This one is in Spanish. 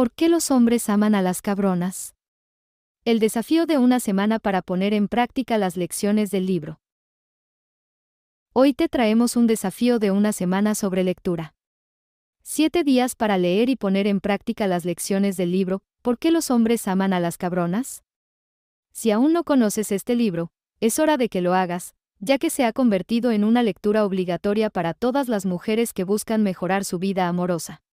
¿Por qué los hombres aman a las cabronas? El desafío de una semana para poner en práctica las lecciones del libro. Hoy te traemos un desafío de una semana sobre lectura. Siete días para leer y poner en práctica las lecciones del libro, ¿Por qué los hombres aman a las cabronas? Si aún no conoces este libro, es hora de que lo hagas, ya que se ha convertido en una lectura obligatoria para todas las mujeres que buscan mejorar su vida amorosa.